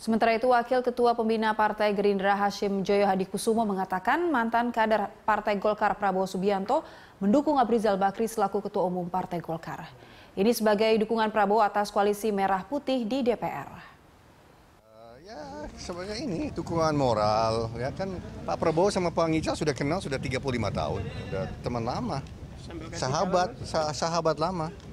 Sementara itu, Wakil Ketua Pembina Partai Gerindra Hashim Joyo Hadikusumo mengatakan mantan kader Partai Golkar Prabowo Subianto mendukung Abrizal Bakri selaku Ketua Umum Partai Golkar. Ini sebagai dukungan Prabowo atas koalisi Merah Putih di DPR. Eh, ya, sebenarnya ini dukungan moral ya kan Pak Prabowo sama Pak Ngical sudah kenal sudah 35 tahun, sudah teman lama, sahabat sah sahabat lama.